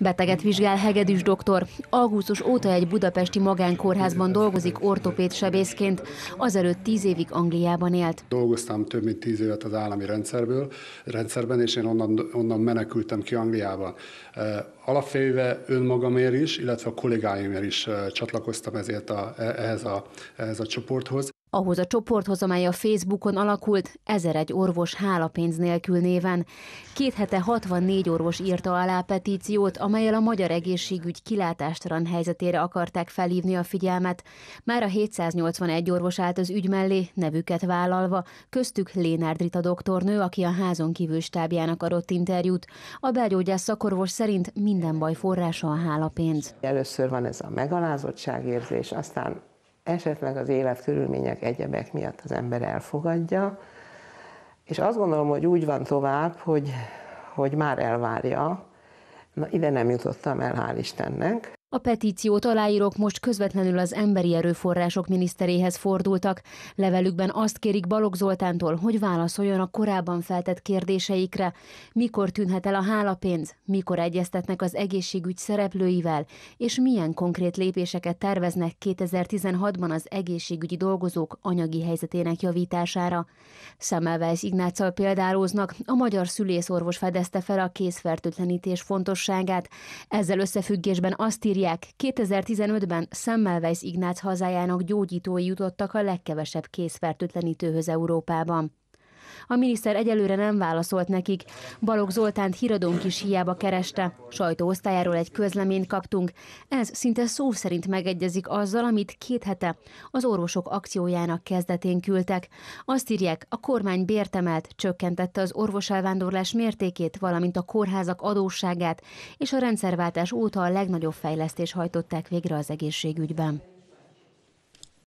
Beteget vizsgál Hegedűs doktor. Augusztus óta egy budapesti magánkórházban dolgozik ortopéd sebészként, azelőtt tíz évig Angliában élt. Dolgoztam több mint tíz évet az állami rendszerből, rendszerben, és én onnan, onnan menekültem ki Angliába. E, Alapfejve önmagamért is, illetve a kollégáimért is e, csatlakoztam ezért a, e, ehhez, a, ehhez a csoporthoz. Ahhoz a csoporthoz, amely a Facebookon alakult, egy orvos hálapénz nélkül néven. Két hete 64 orvos írta alá petíciót, amelyel a magyar egészségügy kilátástalan helyzetére akarták felhívni a figyelmet. Már a 781 orvos állt az ügy mellé, nevüket vállalva, köztük Lénárd Rita doktornő, aki a házon kívül stábjának adott interjút. A belgyógyász szakorvos szerint minden baj forrása a hálapénz. Először van ez a megalázottságérzés, aztán esetleg az életkörülmények egyebek miatt az ember elfogadja, és azt gondolom, hogy úgy van tovább, hogy, hogy már elvárja, na ide nem jutottam el, hál' Istennek, a petíciót aláírók most közvetlenül az emberi erőforrások miniszteréhez fordultak. Levelükben azt kérik Balogh Zoltántól, hogy válaszoljon a korábban feltett kérdéseikre. Mikor tűnhet el a hálapénz, mikor egyeztetnek az egészségügy szereplőivel, és milyen konkrét lépéseket terveznek 2016-ban az egészségügyi dolgozók anyagi helyzetének javítására. Szemmelweis Ignáccal példálóznak, a magyar szülészorvos fedezte fel a kézfertőtlenítés fontosságát. Ezzel összefüggésben azt írja, írják, 2015-ben Semmelweis Ignác hazájának gyógyítói jutottak a legkevesebb készfertőtlenítőhöz Európában. A miniszter egyelőre nem válaszolt nekik. Balogh Zoltánt híradónk is hiába kereste. Sajtóosztályáról egy közleményt kaptunk. Ez szinte szó szerint megegyezik azzal, amit két hete az orvosok akciójának kezdetén küldtek. Azt írják, a kormány bértemelt, csökkentette az orvoselvándorlás mértékét, valamint a kórházak adósságát, és a rendszerváltás óta a legnagyobb fejlesztés hajtották végre az egészségügyben.